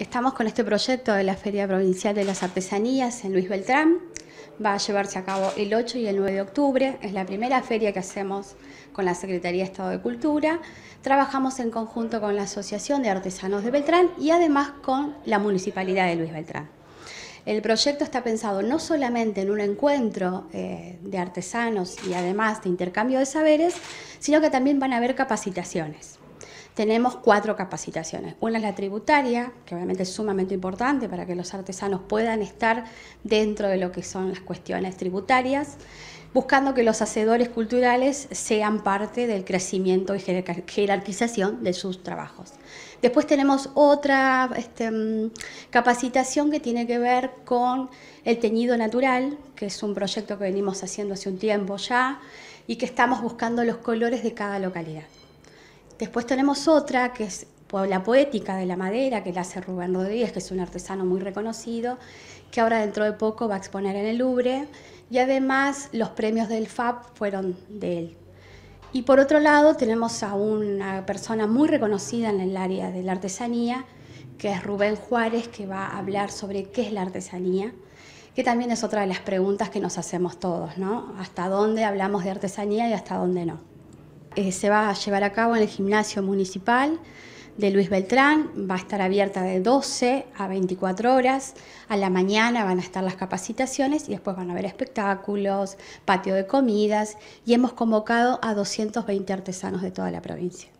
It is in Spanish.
Estamos con este proyecto de la Feria Provincial de las Artesanías en Luis Beltrán. Va a llevarse a cabo el 8 y el 9 de octubre. Es la primera feria que hacemos con la Secretaría de Estado de Cultura. Trabajamos en conjunto con la Asociación de Artesanos de Beltrán y además con la Municipalidad de Luis Beltrán. El proyecto está pensado no solamente en un encuentro eh, de artesanos y además de intercambio de saberes, sino que también van a haber capacitaciones tenemos cuatro capacitaciones. Una es la tributaria, que obviamente es sumamente importante para que los artesanos puedan estar dentro de lo que son las cuestiones tributarias, buscando que los hacedores culturales sean parte del crecimiento y jerarquización de sus trabajos. Después tenemos otra este, mm, capacitación que tiene que ver con el teñido natural, que es un proyecto que venimos haciendo hace un tiempo ya y que estamos buscando los colores de cada localidad. Después tenemos otra que es la poética de la madera, que la hace Rubén Rodríguez, que es un artesano muy reconocido, que ahora dentro de poco va a exponer en el Louvre. Y además los premios del FAP fueron de él. Y por otro lado tenemos a una persona muy reconocida en el área de la artesanía, que es Rubén Juárez, que va a hablar sobre qué es la artesanía, que también es otra de las preguntas que nos hacemos todos, ¿no? ¿Hasta dónde hablamos de artesanía y hasta dónde no? Eh, se va a llevar a cabo en el gimnasio municipal de Luis Beltrán, va a estar abierta de 12 a 24 horas, a la mañana van a estar las capacitaciones y después van a haber espectáculos, patio de comidas y hemos convocado a 220 artesanos de toda la provincia.